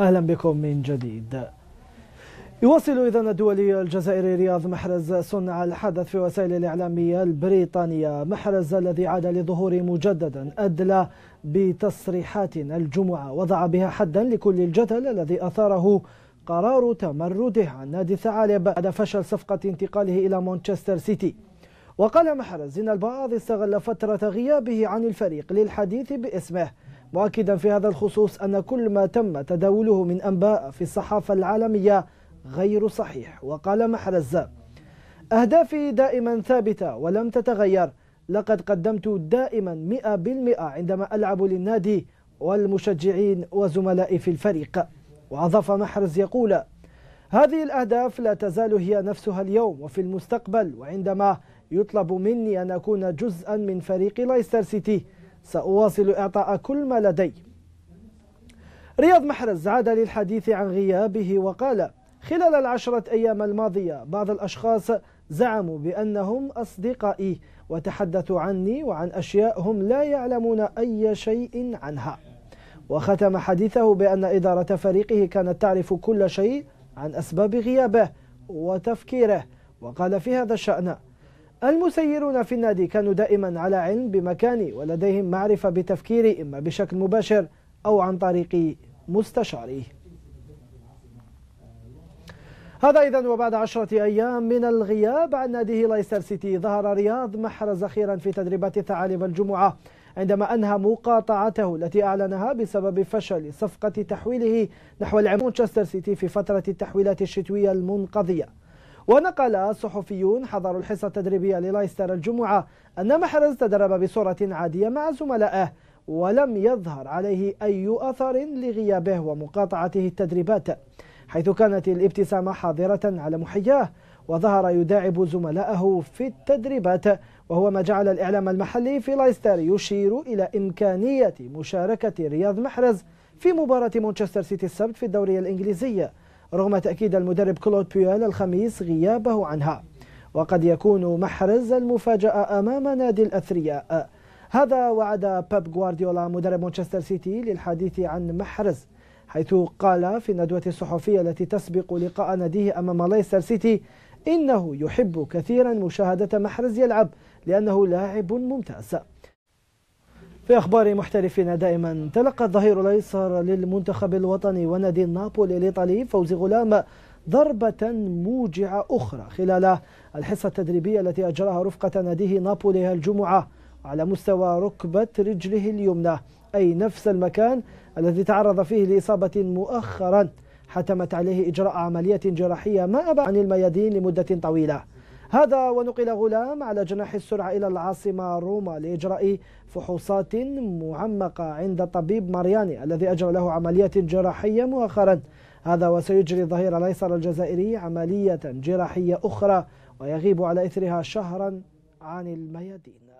أهلا بكم من جديد يواصل إذا الدولي الجزائري رياض محرز صنع الحدث في وسائل الإعلامية البريطانية محرز الذي عاد لظهور مجددا أدلى بتصريحات الجمعة وضع بها حدا لكل الجدل الذي أثاره قرار تمرده عن نادي الثعالب بعد فشل صفقة انتقاله إلى مانشستر سيتي وقال محرز إن البعض استغل فترة غيابه عن الفريق للحديث باسمه مؤكدا في هذا الخصوص أن كل ما تم تداوله من أنباء في الصحافة العالمية غير صحيح وقال محرز أهدافي دائما ثابتة ولم تتغير لقد قدمت دائما مئة بالمئة عندما ألعب للنادي والمشجعين وزملائي في الفريق وأضاف محرز يقول هذه الأهداف لا تزال هي نفسها اليوم وفي المستقبل وعندما يطلب مني أن أكون جزءا من فريق لايستر سيتي سأواصل إعطاء كل ما لدي رياض محرز عاد للحديث عن غيابه وقال خلال العشرة أيام الماضية بعض الأشخاص زعموا بأنهم أصدقائي وتحدثوا عني وعن أشياء هم لا يعلمون أي شيء عنها وختم حديثه بأن إدارة فريقه كانت تعرف كل شيء عن أسباب غيابه وتفكيره وقال في هذا الشأن المسيرون في النادي كانوا دائما على علم بمكاني ولديهم معرفة بتفكيري إما بشكل مباشر أو عن طريق مستشاريه هذا إذا وبعد عشرة أيام من الغياب عن ناديه لايستر سيتي ظهر رياض محرز أخيرا في تدريبات ثعالب الجمعة عندما أنهى مقاطعته التي أعلنها بسبب فشل صفقة تحويله نحو مانشستر سيتي في فترة التحويلات الشتوية المنقضية ونقل صحفيون حضروا الحصة التدريبية للايستر الجمعة أن محرز تدرب بصورة عادية مع زملائه ولم يظهر عليه أي أثر لغيابه ومقاطعته التدريبات حيث كانت الابتسامة حاضرة على محياه وظهر يداعب زملائه في التدريبات وهو ما جعل الإعلام المحلي في لايستر يشير إلى إمكانية مشاركة رياض محرز في مباراة مانشستر سيتي السبت في الدوري الإنجليزي رغم تأكيد المدرب كلود بيول الخميس غيابه عنها وقد يكون محرز المفاجأة أمام نادي الأثرياء هذا وعد باب غوارديولا مدرب مانشستر سيتي للحديث عن محرز حيث قال في الندوة الصحفية التي تسبق لقاء ناديه أمام ليستر سيتي إنه يحب كثيرا مشاهدة محرز يلعب لأنه لاعب ممتاز في أخبار محترفين دائما تلقى الظهير الأيسر للمنتخب الوطني ونادي نابولي الإيطالي فوزي غلام ضربة موجعة أخرى خلال الحصة التدريبية التي أجراها رفقة ناديه نابولي الجمعة على مستوى ركبة رجله اليمنى أي نفس المكان الذي تعرض فيه لإصابة مؤخرا حتمت عليه إجراء عملية جراحية ما أبعد عن الميادين لمدة طويلة هذا ونقل غلام على جناح السرعة إلى العاصمة روما لإجراء فحوصات معمقة عند الطبيب مارياني الذي أجرى له عملية جراحية مؤخرا هذا وسيجري الظهير الأيسر الجزائري عملية جراحية أخرى ويغيب على إثرها شهرا عن الميادين